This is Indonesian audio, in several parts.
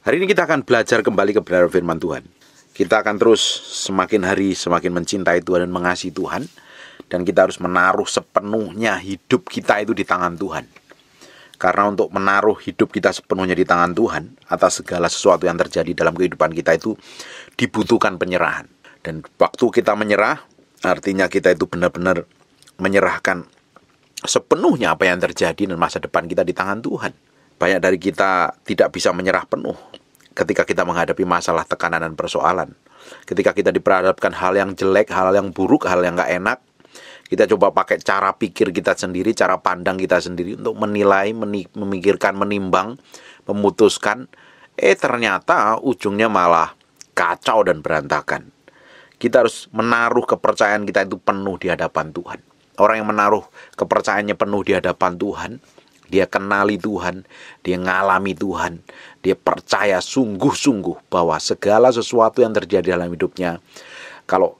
Hari ini kita akan belajar kembali kebenaran firman Tuhan. Kita akan terus semakin hari semakin mencintai Tuhan dan mengasihi Tuhan. Dan kita harus menaruh sepenuhnya hidup kita itu di tangan Tuhan. Karena untuk menaruh hidup kita sepenuhnya di tangan Tuhan atas segala sesuatu yang terjadi dalam kehidupan kita itu dibutuhkan penyerahan. Dan waktu kita menyerah, artinya kita itu benar-benar menyerahkan sepenuhnya apa yang terjadi dan masa depan kita di tangan Tuhan. Banyak dari kita tidak bisa menyerah penuh ketika kita menghadapi masalah tekanan dan persoalan. Ketika kita diperhadapkan hal yang jelek, hal yang buruk, hal yang gak enak, kita coba pakai cara pikir kita sendiri, cara pandang kita sendiri untuk menilai, memikirkan, menimbang, memutuskan. Eh ternyata ujungnya malah kacau dan berantakan. Kita harus menaruh kepercayaan kita itu penuh di hadapan Tuhan. Orang yang menaruh kepercayaannya penuh di hadapan Tuhan, dia kenali Tuhan, dia ngalami Tuhan, dia percaya sungguh-sungguh bahwa segala sesuatu yang terjadi dalam hidupnya, kalau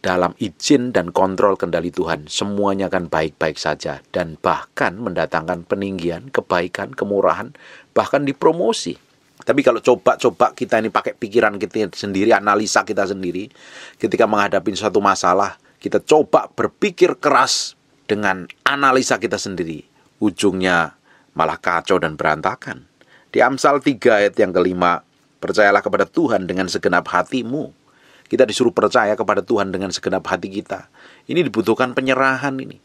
dalam izin dan kontrol kendali Tuhan, semuanya akan baik-baik saja dan bahkan mendatangkan peninggian, kebaikan, kemurahan, bahkan dipromosi. Tapi kalau coba-coba kita ini pakai pikiran kita sendiri, analisa kita sendiri, ketika menghadapi suatu masalah, kita coba berpikir keras dengan analisa kita sendiri ujungnya malah kacau dan berantakan. Di Amsal 3 ayat yang kelima, percayalah kepada Tuhan dengan segenap hatimu. Kita disuruh percaya kepada Tuhan dengan segenap hati kita. Ini dibutuhkan penyerahan ini.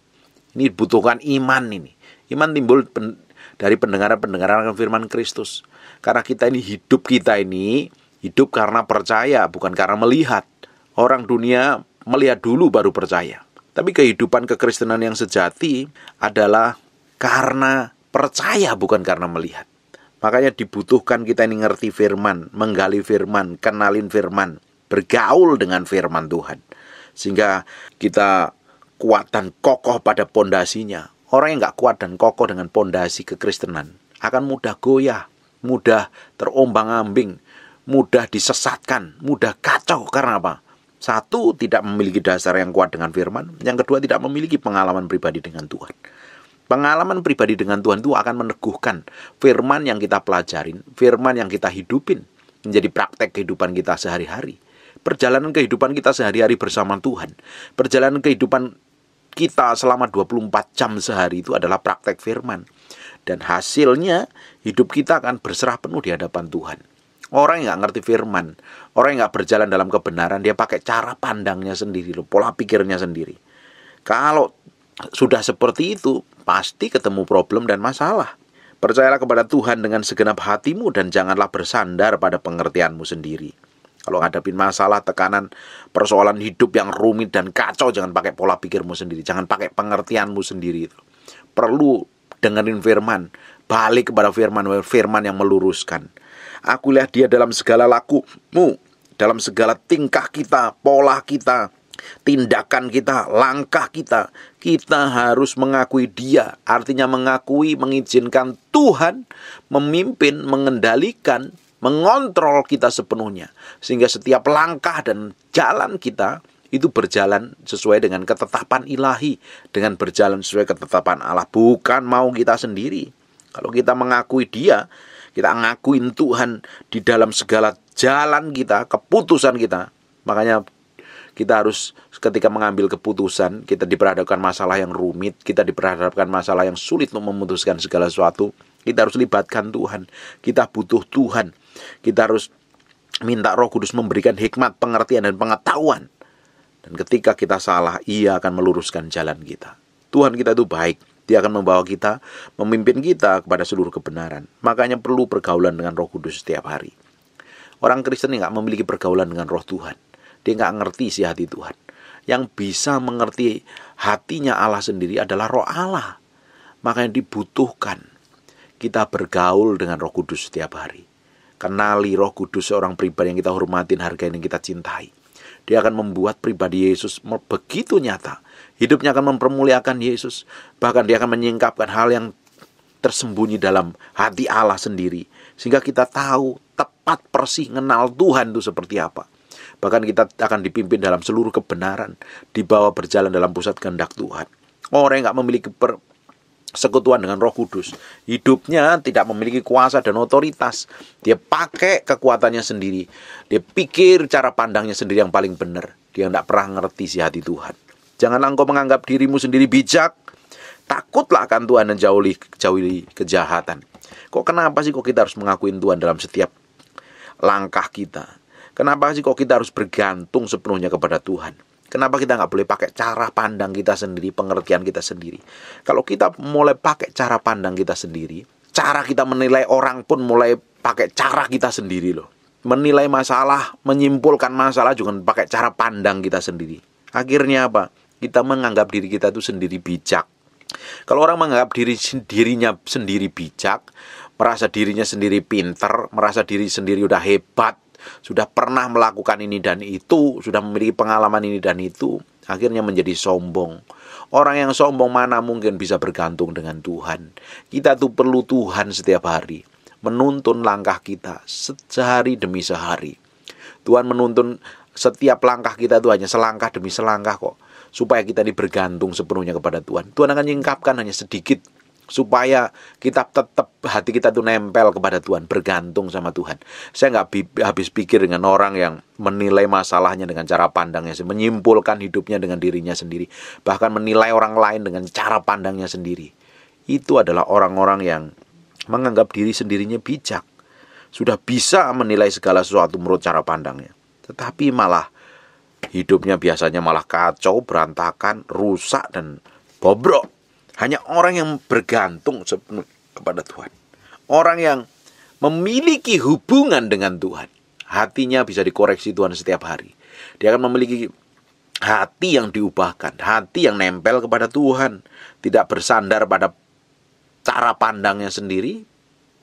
Ini dibutuhkan iman ini. Iman timbul pen dari pendengaran-pendengaran firman Kristus. Karena kita ini hidup kita ini hidup karena percaya, bukan karena melihat. Orang dunia melihat dulu baru percaya. Tapi kehidupan kekristenan yang sejati adalah karena percaya bukan karena melihat. Makanya dibutuhkan kita ini ngerti firman, menggali firman, kenalin firman, bergaul dengan firman Tuhan. Sehingga kita kuat dan kokoh pada pondasinya. Orang yang gak kuat dan kokoh dengan pondasi kekristenan akan mudah goyah, mudah terombang-ambing, mudah disesatkan, mudah kacau karena apa? Satu, tidak memiliki dasar yang kuat dengan firman. Yang kedua, tidak memiliki pengalaman pribadi dengan Tuhan. Pengalaman pribadi dengan Tuhan itu akan meneguhkan firman yang kita pelajarin, firman yang kita hidupin, menjadi praktek kehidupan kita sehari-hari. Perjalanan kehidupan kita sehari-hari bersama Tuhan, perjalanan kehidupan kita selama 24 jam sehari itu adalah praktek firman. Dan hasilnya hidup kita akan berserah penuh di hadapan Tuhan. Orang yang nggak ngerti firman, orang yang nggak berjalan dalam kebenaran, dia pakai cara pandangnya sendiri, pola pikirnya sendiri. Kalau sudah seperti itu, pasti ketemu problem dan masalah. Percayalah kepada Tuhan dengan segenap hatimu dan janganlah bersandar pada pengertianmu sendiri. Kalau ngadepin masalah, tekanan, persoalan hidup yang rumit dan kacau, jangan pakai pola pikirmu sendiri, jangan pakai pengertianmu sendiri. Perlu dengerin firman, balik kepada firman, firman yang meluruskan. aku lihat dia dalam segala lakumu, dalam segala tingkah kita, pola kita, tindakan kita, langkah kita, kita harus mengakui Dia, artinya mengakui, mengizinkan Tuhan memimpin, mengendalikan, mengontrol kita sepenuhnya, sehingga setiap langkah dan jalan kita itu berjalan sesuai dengan ketetapan ilahi, dengan berjalan sesuai ketetapan Allah, bukan mau kita sendiri. Kalau kita mengakui Dia, kita ngakuin Tuhan di dalam segala jalan kita, keputusan kita. Makanya kita harus ketika mengambil keputusan kita diperhadapkan masalah yang rumit kita diperhadapkan masalah yang sulit untuk memutuskan segala sesuatu kita harus libatkan Tuhan kita butuh Tuhan kita harus minta Roh Kudus memberikan hikmat pengertian dan pengetahuan dan ketika kita salah ia akan meluruskan jalan kita Tuhan kita itu baik dia akan membawa kita, memimpin kita kepada seluruh kebenaran. Makanya perlu pergaulan dengan roh kudus setiap hari. Orang Kristen nggak memiliki pergaulan dengan roh Tuhan. Dia nggak ngerti isi hati Tuhan. Yang bisa mengerti hatinya Allah sendiri adalah roh Allah. Makanya dibutuhkan kita bergaul dengan roh kudus setiap hari. Kenali roh kudus seorang pribadi yang kita hormatin, hargai, yang kita cintai. Dia akan membuat pribadi Yesus begitu nyata. Hidupnya akan mempermuliakan Yesus. Bahkan dia akan menyingkapkan hal yang tersembunyi dalam hati Allah sendiri. Sehingga kita tahu tepat persih kenal Tuhan itu seperti apa. Bahkan kita akan dipimpin dalam seluruh kebenaran, dibawa berjalan dalam pusat kehendak Tuhan. Orang yang nggak memiliki per sekutuan dengan Roh Kudus, hidupnya tidak memiliki kuasa dan otoritas. Dia pakai kekuatannya sendiri. Dia pikir cara pandangnya sendiri yang paling benar. Dia tidak pernah ngerti si hati Tuhan. Janganlah engkau menganggap dirimu sendiri bijak. Takutlah akan Tuhan dan jauhi, jauhi kejahatan. Kok kenapa sih kok kita harus mengakuin Tuhan dalam setiap langkah kita? Kenapa sih kok kita harus bergantung sepenuhnya kepada Tuhan? Kenapa kita nggak boleh pakai cara pandang kita sendiri, pengertian kita sendiri? Kalau kita mulai pakai cara pandang kita sendiri, cara kita menilai orang pun mulai pakai cara kita sendiri loh. Menilai masalah, menyimpulkan masalah juga pakai cara pandang kita sendiri. Akhirnya apa? Kita menganggap diri kita itu sendiri bijak. Kalau orang menganggap diri sendirinya sendiri bijak, merasa dirinya sendiri pinter, merasa diri sendiri udah hebat, sudah pernah melakukan ini dan itu, sudah memiliki pengalaman ini dan itu, akhirnya menjadi sombong. Orang yang sombong mana mungkin bisa bergantung dengan Tuhan. Kita tuh perlu Tuhan setiap hari menuntun langkah kita sehari demi sehari. Tuhan menuntun setiap langkah kita itu hanya selangkah demi selangkah kok supaya kita ini bergantung sepenuhnya kepada Tuhan. Tuhan akan nyingkapkan hanya sedikit supaya kita tetap hati kita tuh nempel kepada Tuhan, bergantung sama Tuhan. Saya nggak habis pikir dengan orang yang menilai masalahnya dengan cara pandangnya, menyimpulkan hidupnya dengan dirinya sendiri, bahkan menilai orang lain dengan cara pandangnya sendiri. Itu adalah orang-orang yang menganggap diri sendirinya bijak, sudah bisa menilai segala sesuatu menurut cara pandangnya. Tetapi malah hidupnya biasanya malah kacau, berantakan, rusak dan bobrok hanya orang yang bergantung sepenuh kepada Tuhan. Orang yang memiliki hubungan dengan Tuhan. Hatinya bisa dikoreksi Tuhan setiap hari. Dia akan memiliki hati yang diubahkan, hati yang nempel kepada Tuhan, tidak bersandar pada cara pandangnya sendiri,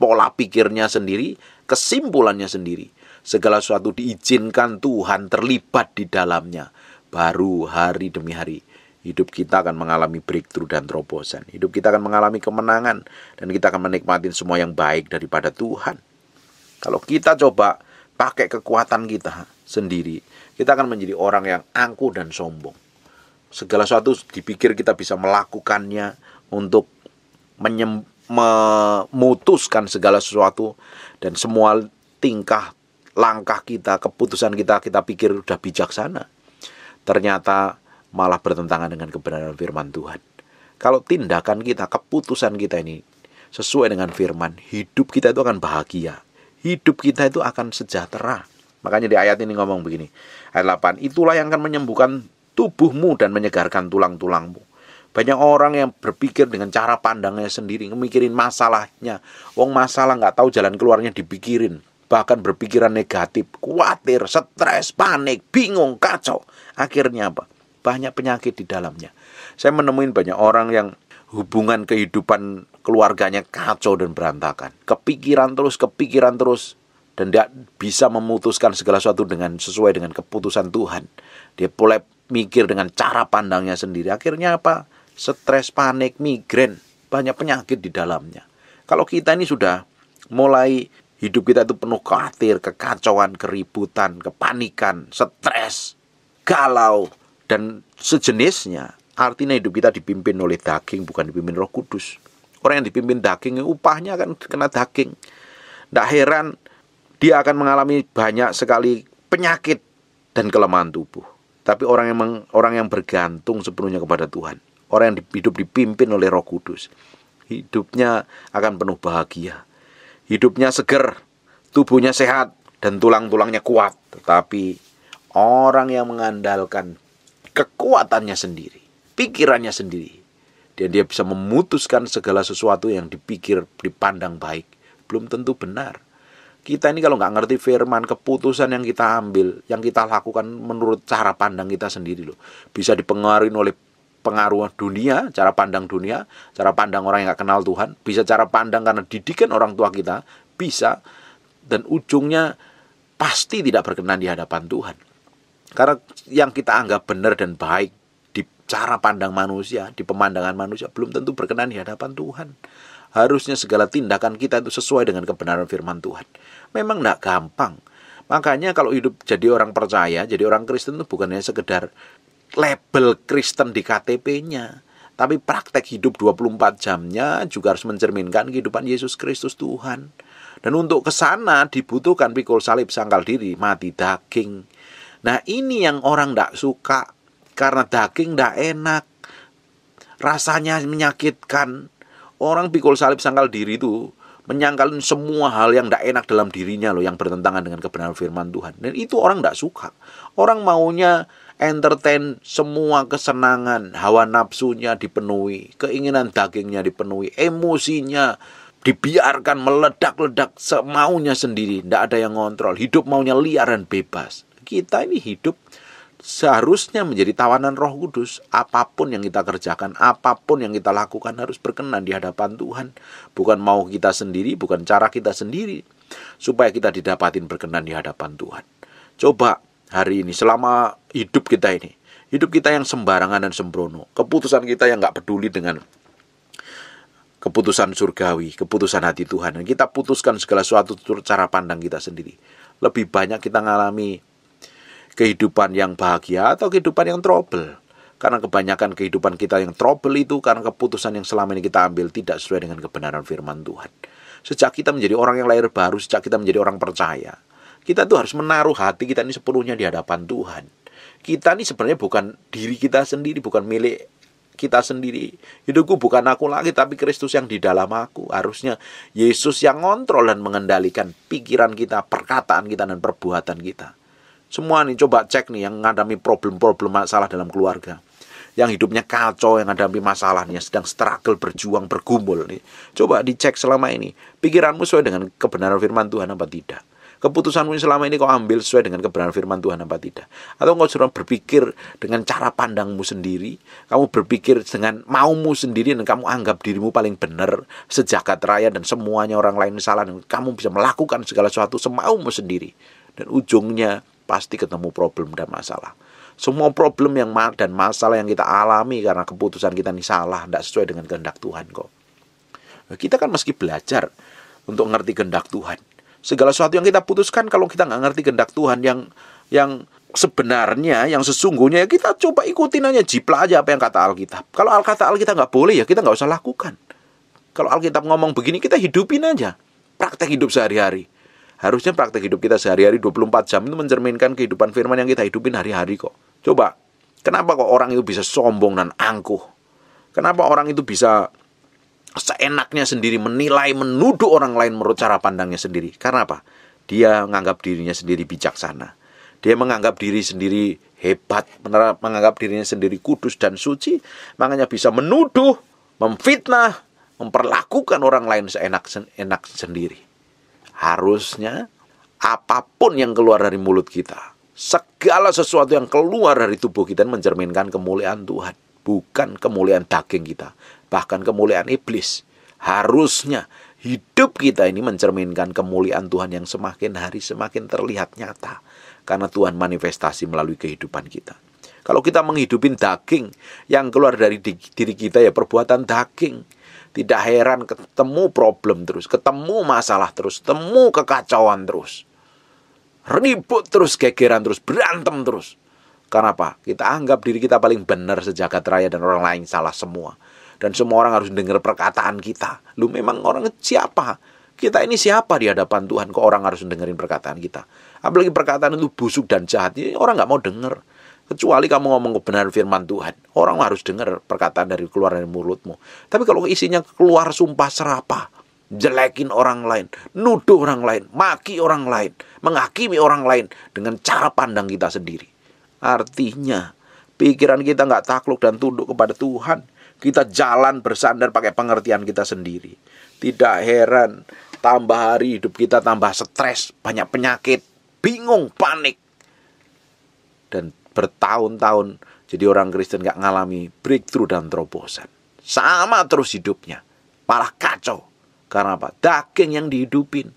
pola pikirnya sendiri, kesimpulannya sendiri. Segala sesuatu diizinkan Tuhan terlibat di dalamnya, baru hari demi hari hidup kita akan mengalami breakthrough dan terobosan. Hidup kita akan mengalami kemenangan dan kita akan menikmati semua yang baik daripada Tuhan. Kalau kita coba pakai kekuatan kita sendiri, kita akan menjadi orang yang angkuh dan sombong. Segala sesuatu dipikir kita bisa melakukannya untuk menyem, memutuskan segala sesuatu dan semua tingkah langkah kita, keputusan kita kita pikir sudah bijaksana. Ternyata malah bertentangan dengan kebenaran firman Tuhan. Kalau tindakan kita, keputusan kita ini sesuai dengan firman, hidup kita itu akan bahagia. Hidup kita itu akan sejahtera. Makanya di ayat ini ngomong begini. Ayat 8, itulah yang akan menyembuhkan tubuhmu dan menyegarkan tulang-tulangmu. Banyak orang yang berpikir dengan cara pandangnya sendiri, memikirin masalahnya. Wong masalah nggak tahu jalan keluarnya dipikirin. Bahkan berpikiran negatif, khawatir, stres, panik, bingung, kacau. Akhirnya apa? banyak penyakit di dalamnya. Saya menemuin banyak orang yang hubungan kehidupan keluarganya kacau dan berantakan. Kepikiran terus, kepikiran terus dan tidak bisa memutuskan segala sesuatu dengan sesuai dengan keputusan Tuhan. Dia boleh mikir dengan cara pandangnya sendiri. Akhirnya apa? Stres, panik, migrain, banyak penyakit di dalamnya. Kalau kita ini sudah mulai hidup kita itu penuh khawatir, kekacauan, keributan, kepanikan, stres, galau, dan sejenisnya artinya hidup kita dipimpin oleh daging bukan dipimpin roh kudus orang yang dipimpin daging upahnya akan kena daging tidak heran dia akan mengalami banyak sekali penyakit dan kelemahan tubuh tapi orang yang meng, orang yang bergantung sepenuhnya kepada Tuhan orang yang hidup dipimpin oleh roh kudus hidupnya akan penuh bahagia hidupnya seger tubuhnya sehat dan tulang-tulangnya kuat tetapi orang yang mengandalkan kekuatannya sendiri, pikirannya sendiri. Dan dia bisa memutuskan segala sesuatu yang dipikir, dipandang baik. Belum tentu benar. Kita ini kalau nggak ngerti firman, keputusan yang kita ambil, yang kita lakukan menurut cara pandang kita sendiri loh. Bisa dipengaruhi oleh pengaruh dunia, cara pandang dunia, cara pandang orang yang nggak kenal Tuhan, bisa cara pandang karena didikan orang tua kita, bisa, dan ujungnya pasti tidak berkenan di hadapan Tuhan. Karena yang kita anggap benar dan baik di cara pandang manusia, di pemandangan manusia belum tentu berkenan di hadapan Tuhan. Harusnya segala tindakan kita itu sesuai dengan kebenaran firman Tuhan. Memang tidak gampang. Makanya kalau hidup jadi orang percaya, jadi orang Kristen itu bukan hanya sekedar label Kristen di KTP-nya. Tapi praktek hidup 24 jamnya juga harus mencerminkan kehidupan Yesus Kristus Tuhan. Dan untuk ke sana dibutuhkan pikul salib sangkal diri, mati daging. Nah ini yang orang tidak suka karena daging tidak enak, rasanya menyakitkan. Orang pikul salib sangkal diri itu menyangkalin semua hal yang tidak enak dalam dirinya loh yang bertentangan dengan kebenaran firman Tuhan dan itu orang tidak suka orang maunya entertain semua kesenangan hawa nafsunya dipenuhi keinginan dagingnya dipenuhi emosinya dibiarkan meledak-ledak semaunya sendiri tidak ada yang ngontrol hidup maunya liar dan bebas kita ini hidup seharusnya menjadi tawanan Roh Kudus. Apapun yang kita kerjakan, apapun yang kita lakukan harus berkenan di hadapan Tuhan, bukan mau kita sendiri, bukan cara kita sendiri, supaya kita didapatin berkenan di hadapan Tuhan. Coba hari ini selama hidup kita ini, hidup kita yang sembarangan dan sembrono, keputusan kita yang nggak peduli dengan keputusan surgawi, keputusan hati Tuhan, dan kita putuskan segala sesuatu cara pandang kita sendiri. Lebih banyak kita ngalami kehidupan yang bahagia atau kehidupan yang trouble. Karena kebanyakan kehidupan kita yang trouble itu karena keputusan yang selama ini kita ambil tidak sesuai dengan kebenaran firman Tuhan. Sejak kita menjadi orang yang lahir baru, sejak kita menjadi orang percaya, kita tuh harus menaruh hati kita ini sepenuhnya di hadapan Tuhan. Kita ini sebenarnya bukan diri kita sendiri, bukan milik kita sendiri. Hidupku bukan aku lagi, tapi Kristus yang di dalam aku. Harusnya Yesus yang ngontrol dan mengendalikan pikiran kita, perkataan kita, dan perbuatan kita. Semua nih coba cek nih yang mengalami problem-problem masalah dalam keluarga. Yang hidupnya kacau, yang menghadapi masalahnya, sedang struggle, berjuang, bergumul nih. Coba dicek selama ini. Pikiranmu sesuai dengan kebenaran firman Tuhan apa tidak? keputusanmu selama ini kau ambil sesuai dengan kebenaran firman Tuhan apa tidak atau kau sudah berpikir dengan cara pandangmu sendiri kamu berpikir dengan maumu sendiri dan kamu anggap dirimu paling benar sejagat raya dan semuanya orang lain salah dan kamu bisa melakukan segala sesuatu semaumu sendiri dan ujungnya pasti ketemu problem dan masalah. Semua problem yang ma dan masalah yang kita alami karena keputusan kita ini salah, tidak sesuai dengan kehendak Tuhan kok. Nah, kita kan meski belajar untuk ngerti kehendak Tuhan. Segala sesuatu yang kita putuskan kalau kita nggak ngerti kehendak Tuhan yang yang sebenarnya yang sesungguhnya ya kita coba ikutin aja jipla aja apa yang kata Alkitab. Kalau Al kata Alkitab nggak boleh ya kita nggak usah lakukan. Kalau Alkitab ngomong begini kita hidupin aja. Praktek hidup sehari-hari. Harusnya praktek hidup kita sehari-hari 24 jam itu mencerminkan kehidupan firman yang kita hidupin hari-hari kok. Coba, kenapa kok orang itu bisa sombong dan angkuh? Kenapa orang itu bisa seenaknya sendiri menilai, menuduh orang lain menurut cara pandangnya sendiri? Karena apa? Dia menganggap dirinya sendiri bijaksana. Dia menganggap diri sendiri hebat, menganggap dirinya sendiri kudus dan suci, makanya bisa menuduh, memfitnah, memperlakukan orang lain seenak enak sendiri. Harusnya apapun yang keluar dari mulut kita, segala sesuatu yang keluar dari tubuh kita mencerminkan kemuliaan Tuhan, bukan kemuliaan daging kita, bahkan kemuliaan iblis. Harusnya hidup kita ini mencerminkan kemuliaan Tuhan yang semakin hari semakin terlihat nyata karena Tuhan manifestasi melalui kehidupan kita. Kalau kita menghidupin daging yang keluar dari diri kita ya perbuatan daging tidak heran ketemu problem terus, ketemu masalah terus, temu kekacauan terus. Ribut terus, gegeran terus, berantem terus. Karena apa? Kita anggap diri kita paling benar sejagat raya dan orang lain salah semua. Dan semua orang harus dengar perkataan kita. Lu memang orang siapa? Kita ini siapa di hadapan Tuhan? Kok orang harus dengerin perkataan kita? Apalagi perkataan itu busuk dan jahat. orang nggak mau denger. Kecuali kamu ngomong kebenaran firman Tuhan. Orang harus dengar perkataan dari keluar dari mulutmu. Tapi kalau isinya keluar sumpah serapah, jelekin orang lain, nuduh orang lain, maki orang lain, menghakimi orang lain dengan cara pandang kita sendiri. Artinya, pikiran kita nggak takluk dan tunduk kepada Tuhan. Kita jalan bersandar pakai pengertian kita sendiri. Tidak heran, tambah hari hidup kita tambah stres, banyak penyakit, bingung, panik. Dan bertahun-tahun jadi orang Kristen gak ngalami breakthrough dan terobosan. Sama terus hidupnya. Malah kacau. Karena apa? Daging yang dihidupin.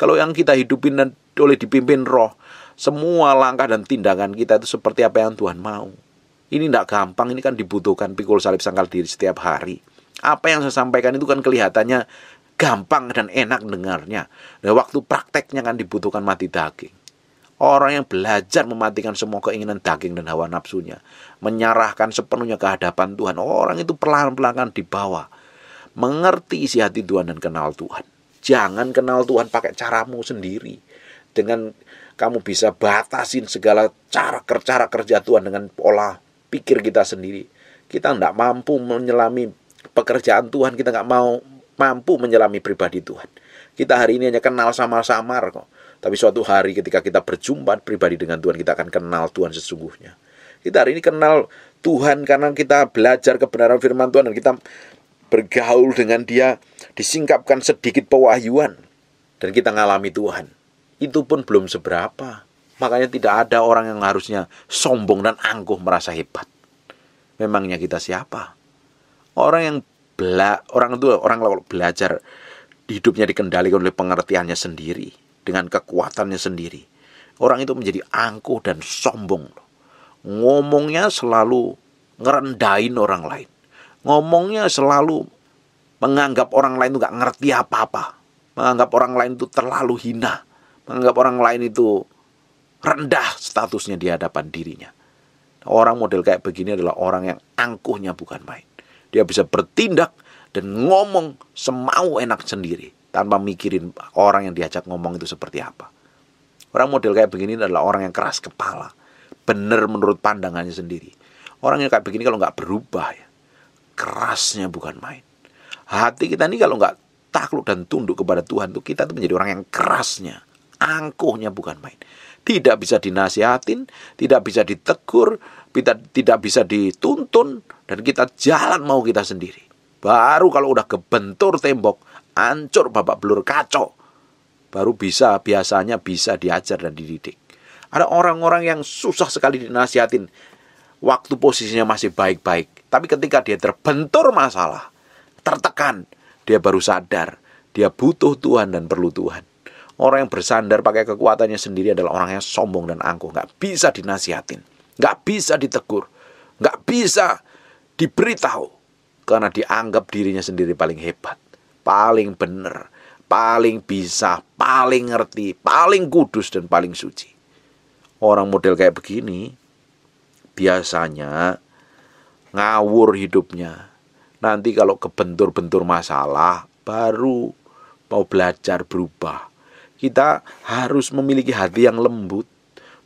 Kalau yang kita hidupin dan oleh dipimpin roh, semua langkah dan tindakan kita itu seperti apa yang Tuhan mau. Ini tidak gampang, ini kan dibutuhkan pikul salib sangkal diri setiap hari. Apa yang saya sampaikan itu kan kelihatannya gampang dan enak dengarnya. Nah, waktu prakteknya kan dibutuhkan mati daging. Orang yang belajar mematikan semua keinginan daging dan hawa nafsunya, menyerahkan sepenuhnya ke hadapan Tuhan. Orang itu perlahan-perlahan dibawa mengerti isi hati Tuhan dan kenal Tuhan. Jangan kenal Tuhan pakai caramu sendiri. Dengan kamu bisa batasin segala cara kerja kerja Tuhan dengan pola pikir kita sendiri. Kita tidak mampu menyelami pekerjaan Tuhan, kita nggak mau mampu menyelami pribadi Tuhan. Kita hari ini hanya kenal sama samar kok. Tapi suatu hari ketika kita berjumpa pribadi dengan Tuhan, kita akan kenal Tuhan sesungguhnya. Kita hari ini kenal Tuhan karena kita belajar kebenaran firman Tuhan dan kita bergaul dengan dia, disingkapkan sedikit pewahyuan dan kita ngalami Tuhan. Itu pun belum seberapa. Makanya tidak ada orang yang harusnya sombong dan angkuh merasa hebat. Memangnya kita siapa? Orang yang bela orang itu orang lalu belajar hidupnya dikendalikan oleh pengertiannya sendiri dengan kekuatannya sendiri. Orang itu menjadi angkuh dan sombong. Ngomongnya selalu ngerendahin orang lain. Ngomongnya selalu menganggap orang lain itu gak ngerti apa-apa. Menganggap orang lain itu terlalu hina. Menganggap orang lain itu rendah statusnya di hadapan dirinya. Orang model kayak begini adalah orang yang angkuhnya bukan main. Dia bisa bertindak dan ngomong semau enak sendiri tanpa mikirin orang yang diajak ngomong itu seperti apa. Orang model kayak begini adalah orang yang keras kepala, benar menurut pandangannya sendiri. Orang yang kayak begini kalau nggak berubah ya, kerasnya bukan main. Hati kita ini kalau nggak takluk dan tunduk kepada Tuhan tuh kita tuh menjadi orang yang kerasnya, angkuhnya bukan main. Tidak bisa dinasihatin, tidak bisa ditegur, kita tidak bisa dituntun dan kita jalan mau kita sendiri. Baru kalau udah kebentur tembok, Ancur babak belur kacau baru bisa biasanya bisa diajar dan dididik. Ada orang-orang yang susah sekali dinasihatin waktu posisinya masih baik-baik, tapi ketika dia terbentur masalah, tertekan, dia baru sadar dia butuh Tuhan dan perlu Tuhan. Orang yang bersandar pakai kekuatannya sendiri adalah orang yang sombong dan angkuh, nggak bisa dinasihatin, nggak bisa ditegur, nggak bisa diberitahu karena dianggap dirinya sendiri paling hebat paling benar, paling bisa, paling ngerti, paling kudus dan paling suci. Orang model kayak begini biasanya ngawur hidupnya. Nanti kalau kebentur-bentur masalah baru mau belajar berubah. Kita harus memiliki hati yang lembut,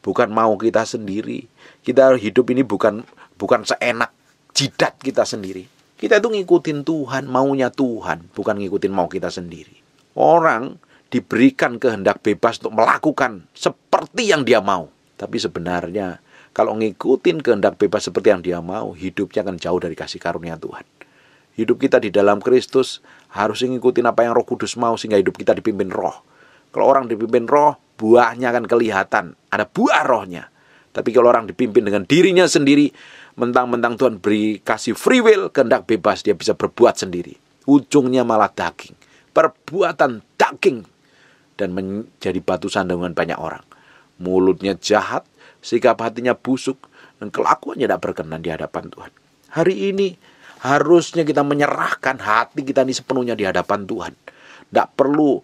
bukan mau kita sendiri. Kita hidup ini bukan bukan seenak jidat kita sendiri kita itu ngikutin Tuhan, maunya Tuhan, bukan ngikutin mau kita sendiri. Orang diberikan kehendak bebas untuk melakukan seperti yang dia mau. Tapi sebenarnya kalau ngikutin kehendak bebas seperti yang dia mau, hidupnya akan jauh dari kasih karunia Tuhan. Hidup kita di dalam Kristus harus ngikutin apa yang Roh Kudus mau sehingga hidup kita dipimpin Roh. Kalau orang dipimpin Roh, buahnya akan kelihatan, ada buah rohnya. Tapi kalau orang dipimpin dengan dirinya sendiri, mentang-mentang Tuhan beri kasih free will, kehendak bebas, dia bisa berbuat sendiri. Ujungnya malah daging. Perbuatan daging dan menjadi batu sandungan banyak orang. Mulutnya jahat, sikap hatinya busuk, dan kelakuannya tidak berkenan di hadapan Tuhan. Hari ini harusnya kita menyerahkan hati kita ini sepenuhnya di hadapan Tuhan. Tidak perlu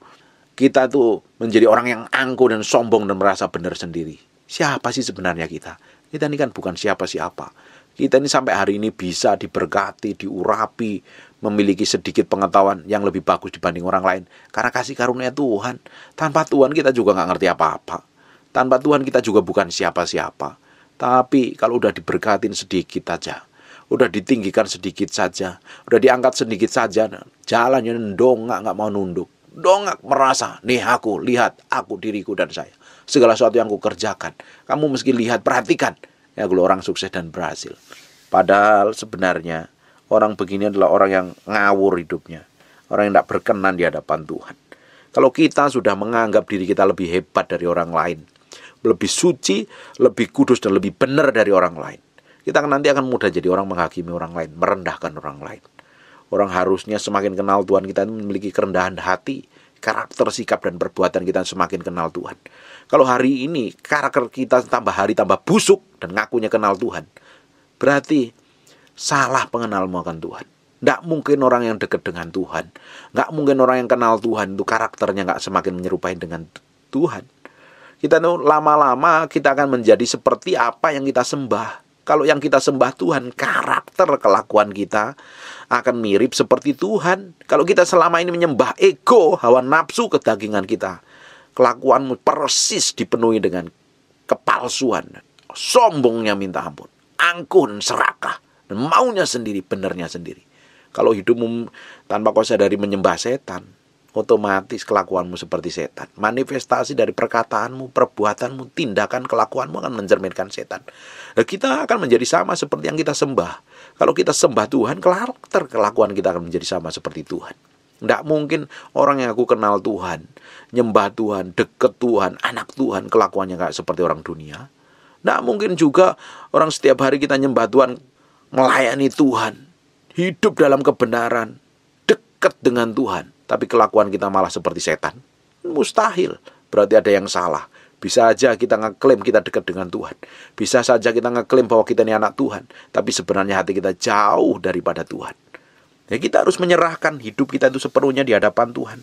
kita tuh menjadi orang yang angkuh dan sombong dan merasa benar sendiri siapa sih sebenarnya kita? Kita ini kan bukan siapa-siapa. Kita ini sampai hari ini bisa diberkati, diurapi, memiliki sedikit pengetahuan yang lebih bagus dibanding orang lain. Karena kasih karunia Tuhan. Tanpa Tuhan kita juga nggak ngerti apa-apa. Tanpa Tuhan kita juga bukan siapa-siapa. Tapi kalau udah diberkatin sedikit aja, udah ditinggikan sedikit saja, udah diangkat sedikit saja, jalannya nendong nggak nggak mau nunduk dongak merasa, nih aku, lihat, aku diriku dan saya. Segala sesuatu yang kerjakan Kamu meski lihat, perhatikan. Ya, kalau orang sukses dan berhasil. Padahal sebenarnya orang begini adalah orang yang ngawur hidupnya. Orang yang tidak berkenan di hadapan Tuhan. Kalau kita sudah menganggap diri kita lebih hebat dari orang lain, lebih suci, lebih kudus, dan lebih benar dari orang lain, kita nanti akan mudah jadi orang menghakimi orang lain, merendahkan orang lain. Orang harusnya semakin kenal Tuhan kita memiliki kerendahan hati, karakter, sikap dan perbuatan kita semakin kenal Tuhan. Kalau hari ini karakter kita tambah hari tambah busuk dan ngakunya kenal Tuhan, berarti salah pengenalmu akan Tuhan. tidak mungkin orang yang dekat dengan Tuhan. Nggak mungkin orang yang kenal Tuhan itu karakternya nggak semakin menyerupai dengan Tuhan. Kita tuh lama-lama kita akan menjadi seperti apa yang kita sembah. Kalau yang kita sembah Tuhan, karakter kelakuan kita akan mirip seperti Tuhan. Kalau kita selama ini menyembah ego, hawa nafsu, kedagingan kita, kelakuanmu persis dipenuhi dengan kepalsuan, sombongnya minta ampun, angkun, serakah, maunya sendiri, benernya sendiri. Kalau hidupmu tanpa kau dari menyembah setan, otomatis kelakuanmu seperti setan. Manifestasi dari perkataanmu, perbuatanmu, tindakan kelakuanmu akan mencerminkan setan. Nah, kita akan menjadi sama seperti yang kita sembah. Kalau kita sembah Tuhan, karakter kelakuan kita akan menjadi sama seperti Tuhan. Tidak mungkin orang yang aku kenal Tuhan, nyembah Tuhan, deket Tuhan, anak Tuhan, kelakuannya nggak seperti orang dunia. Tidak mungkin juga orang setiap hari kita nyembah Tuhan, melayani Tuhan, hidup dalam kebenaran, deket dengan Tuhan tapi kelakuan kita malah seperti setan. Mustahil. Berarti ada yang salah. Bisa aja kita ngeklaim kita dekat dengan Tuhan. Bisa saja kita ngeklaim bahwa kita ini anak Tuhan. Tapi sebenarnya hati kita jauh daripada Tuhan. Ya kita harus menyerahkan hidup kita itu sepenuhnya di hadapan Tuhan.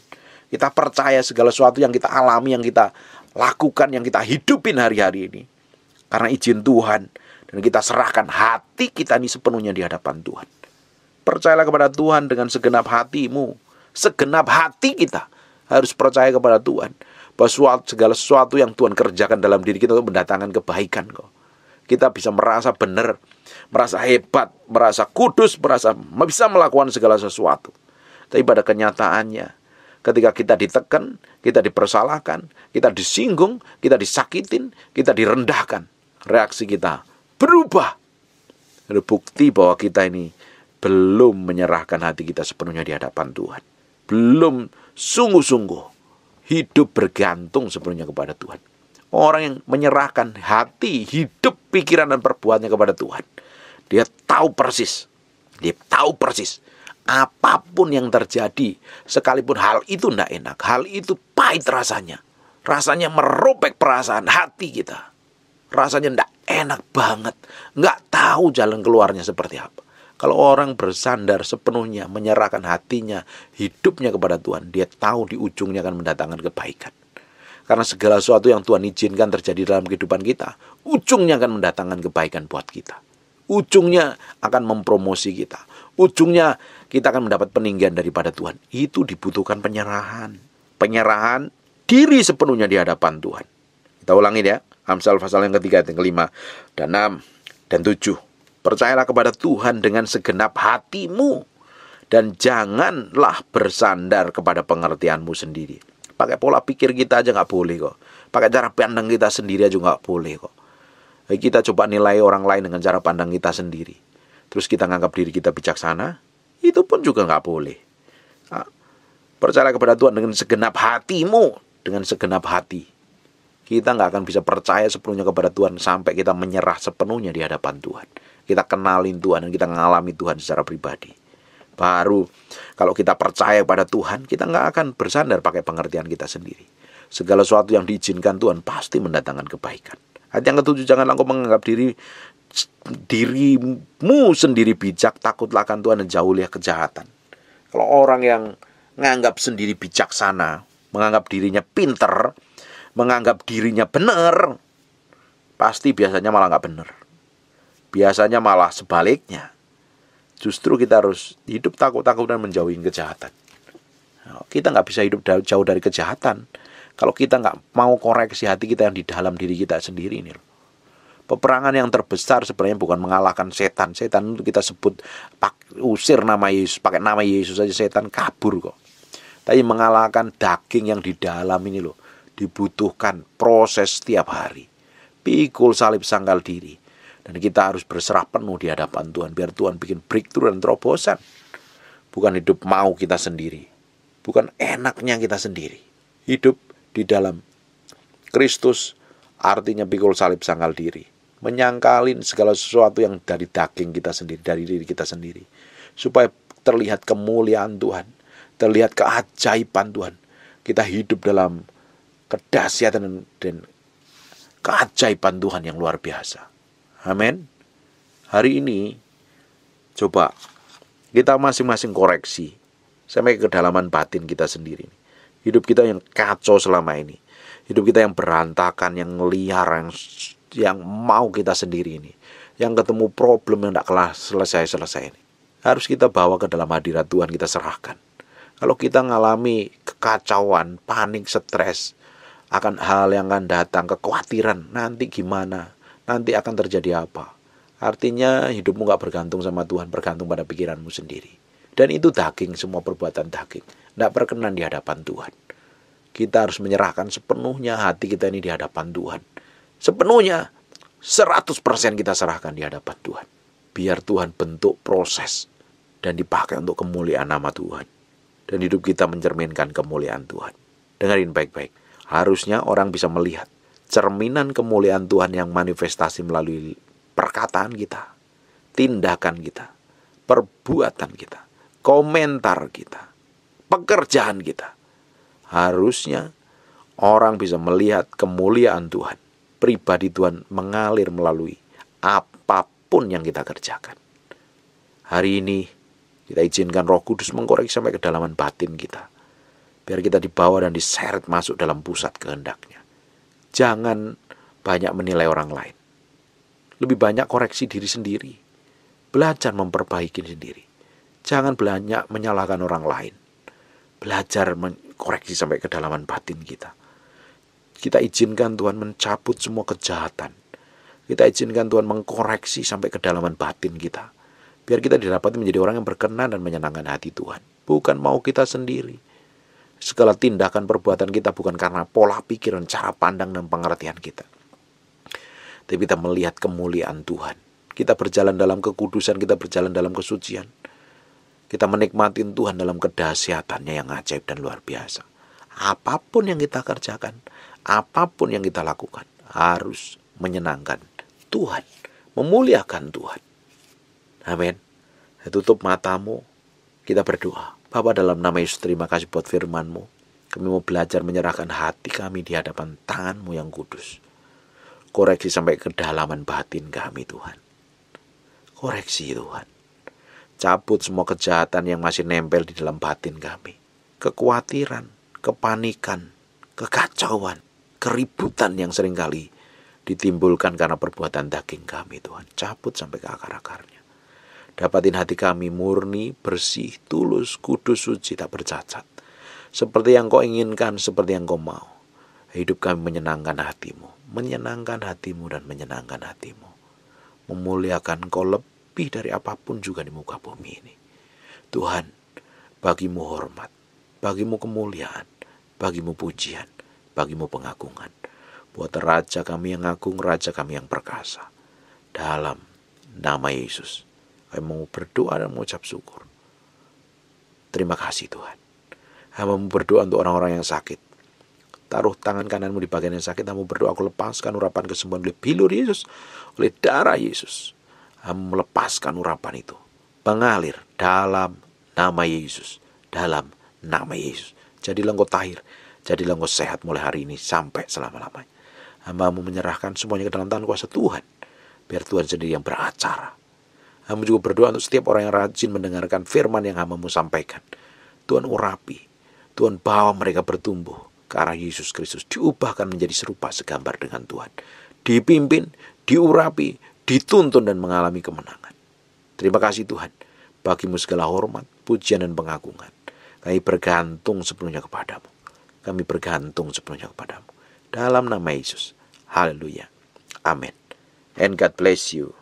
Kita percaya segala sesuatu yang kita alami, yang kita lakukan, yang kita hidupin hari-hari ini. Karena izin Tuhan. Dan kita serahkan hati kita ini sepenuhnya di hadapan Tuhan. Percayalah kepada Tuhan dengan segenap hatimu segenap hati kita harus percaya kepada Tuhan bahwa segala sesuatu yang Tuhan kerjakan dalam diri kita untuk mendatangkan kebaikan kok. Kita bisa merasa benar, merasa hebat, merasa kudus, merasa bisa melakukan segala sesuatu. Tapi pada kenyataannya, ketika kita ditekan, kita dipersalahkan, kita disinggung, kita disakitin, kita direndahkan, reaksi kita berubah. Ada bukti bahwa kita ini belum menyerahkan hati kita sepenuhnya di hadapan Tuhan belum sungguh-sungguh hidup bergantung sepenuhnya kepada Tuhan. Orang yang menyerahkan hati, hidup, pikiran, dan perbuatannya kepada Tuhan. Dia tahu persis. Dia tahu persis. Apapun yang terjadi, sekalipun hal itu tidak enak, hal itu pahit rasanya. Rasanya merobek perasaan hati kita. Rasanya tidak enak banget. Nggak tahu jalan keluarnya seperti apa. Kalau orang bersandar sepenuhnya, menyerahkan hatinya, hidupnya kepada Tuhan, dia tahu di ujungnya akan mendatangkan kebaikan. Karena segala sesuatu yang Tuhan izinkan terjadi dalam kehidupan kita, ujungnya akan mendatangkan kebaikan buat kita. Ujungnya akan mempromosi kita. Ujungnya kita akan mendapat peninggian daripada Tuhan. Itu dibutuhkan penyerahan. Penyerahan diri sepenuhnya di hadapan Tuhan. Kita ulangi ya. Amsal pasal yang ketiga, yang kelima, dan enam, dan tujuh. Percayalah kepada Tuhan dengan segenap hatimu dan janganlah bersandar kepada pengertianmu sendiri. Pakai pola pikir kita aja nggak boleh kok. Pakai cara pandang kita sendiri aja nggak boleh kok. Eh, kita coba nilai orang lain dengan cara pandang kita sendiri. Terus kita nganggap diri kita bijaksana, itu pun juga nggak boleh. Ah, percaya kepada Tuhan dengan segenap hatimu, dengan segenap hati. Kita nggak akan bisa percaya sepenuhnya kepada Tuhan sampai kita menyerah sepenuhnya di hadapan Tuhan kita kenalin Tuhan dan kita ngalami Tuhan secara pribadi. Baru kalau kita percaya pada Tuhan, kita nggak akan bersandar pakai pengertian kita sendiri. Segala sesuatu yang diizinkan Tuhan pasti mendatangkan kebaikan. Hati yang ketujuh, janganlah engkau menganggap diri dirimu sendiri bijak, takutlah akan Tuhan dan jauhlah kejahatan. Kalau orang yang menganggap sendiri bijaksana, menganggap dirinya pinter, menganggap dirinya benar, pasti biasanya malah nggak benar. Biasanya malah sebaliknya. Justru kita harus hidup takut-takut dan menjauhi kejahatan. Oh, kita nggak bisa hidup jauh dari kejahatan. Kalau kita nggak mau koreksi hati kita yang di dalam diri kita sendiri ini loh. Peperangan yang terbesar sebenarnya bukan mengalahkan setan. Setan itu kita sebut pak, usir nama Yesus, pakai nama Yesus saja setan kabur kok. Tapi mengalahkan daging yang di dalam ini loh. Dibutuhkan proses setiap hari. Pikul salib sangkal diri. Dan kita harus berserah penuh di hadapan Tuhan. Biar Tuhan bikin breakthrough dan terobosan. Bukan hidup mau kita sendiri. Bukan enaknya kita sendiri. Hidup di dalam Kristus artinya pikul salib sangkal diri. Menyangkalin segala sesuatu yang dari daging kita sendiri, dari diri kita sendiri. Supaya terlihat kemuliaan Tuhan. Terlihat keajaiban Tuhan. Kita hidup dalam kedahsyatan dan keajaiban Tuhan yang luar biasa. Amin. Hari ini coba kita masing-masing koreksi sampai kedalaman batin kita sendiri. Hidup kita yang kacau selama ini. Hidup kita yang berantakan, yang liar, yang yang mau kita sendiri ini. Yang ketemu problem yang tidak kelas selesai-selesai ini. Harus kita bawa ke dalam hadirat Tuhan, kita serahkan. Kalau kita mengalami kekacauan, panik, stres, akan hal yang akan datang, kekhawatiran, nanti gimana, nanti akan terjadi apa. Artinya hidupmu nggak bergantung sama Tuhan, bergantung pada pikiranmu sendiri. Dan itu daging, semua perbuatan daging. tidak berkenan di hadapan Tuhan. Kita harus menyerahkan sepenuhnya hati kita ini di hadapan Tuhan. Sepenuhnya, 100% kita serahkan di hadapan Tuhan. Biar Tuhan bentuk proses dan dipakai untuk kemuliaan nama Tuhan. Dan hidup kita mencerminkan kemuliaan Tuhan. Dengarin baik-baik. Harusnya orang bisa melihat cerminan kemuliaan Tuhan yang manifestasi melalui perkataan kita, tindakan kita, perbuatan kita, komentar kita, pekerjaan kita. Harusnya orang bisa melihat kemuliaan Tuhan, pribadi Tuhan mengalir melalui apapun yang kita kerjakan. Hari ini kita izinkan Roh Kudus mengkoreksi sampai kedalaman batin kita. Biar kita dibawa dan diseret masuk dalam pusat kehendaknya. Jangan banyak menilai orang lain. Lebih banyak koreksi diri sendiri. Belajar memperbaiki sendiri. Jangan banyak menyalahkan orang lain. Belajar mengkoreksi sampai kedalaman batin kita. Kita izinkan Tuhan mencabut semua kejahatan. Kita izinkan Tuhan mengkoreksi sampai kedalaman batin kita. Biar kita didapati menjadi orang yang berkenan dan menyenangkan hati Tuhan. Bukan mau kita sendiri segala tindakan perbuatan kita bukan karena pola pikiran, cara pandang dan pengertian kita. Tapi kita melihat kemuliaan Tuhan. Kita berjalan dalam kekudusan, kita berjalan dalam kesucian. Kita menikmati Tuhan dalam kedahsyatannya yang ajaib dan luar biasa. Apapun yang kita kerjakan, apapun yang kita lakukan harus menyenangkan Tuhan, memuliakan Tuhan. Amin. Tutup matamu, kita berdoa. Bapak dalam nama Yesus terima kasih buat FirmanMu, Kami mau belajar menyerahkan hati kami di hadapan tanganMu yang kudus. Koreksi sampai kedalaman batin kami Tuhan. Koreksi Tuhan. Cabut semua kejahatan yang masih nempel di dalam batin kami. kekuatiran, kepanikan, kekacauan, keributan yang seringkali ditimbulkan karena perbuatan daging kami Tuhan. Cabut sampai ke akar-akarnya. Dapatin hati kami murni, bersih, tulus, kudus, suci, tak bercacat. Seperti yang kau inginkan, seperti yang kau mau. Hidup kami menyenangkan hatimu, menyenangkan hatimu dan menyenangkan hatimu. Memuliakan kau lebih dari apapun juga di muka bumi ini. Tuhan, bagimu hormat, bagimu kemuliaan, bagimu pujian, bagimu pengagungan. Buat Raja kami yang agung, Raja kami yang perkasa. Dalam nama Yesus kami mau berdoa dan mengucap syukur. Terima kasih Tuhan. Hamba mau berdoa untuk orang-orang yang sakit. Taruh tangan kananmu di bagian yang sakit. Hamba berdoa aku lepaskan urapan kesembuhan oleh bilur Yesus. Oleh darah Yesus. Hamba melepaskan urapan itu. Mengalir dalam nama Yesus. Dalam nama Yesus. Jadi lengkau tahir. jadi lengkau sehat mulai hari ini sampai selama-lamanya. Hamba menyerahkan semuanya ke dalam tangan kuasa Tuhan. Biar Tuhan sendiri yang beracara Hamba juga berdoa untuk setiap orang yang rajin mendengarkan firman yang hambamu sampaikan. Tuhan urapi, Tuhan bawa mereka bertumbuh ke arah Yesus Kristus. Diubahkan menjadi serupa segambar dengan Tuhan. Dipimpin, diurapi, dituntun dan mengalami kemenangan. Terima kasih Tuhan. Bagimu segala hormat, pujian dan pengagungan. Kami bergantung sepenuhnya kepadamu. Kami bergantung sepenuhnya kepadamu. Dalam nama Yesus. Haleluya. Amin. And God bless you.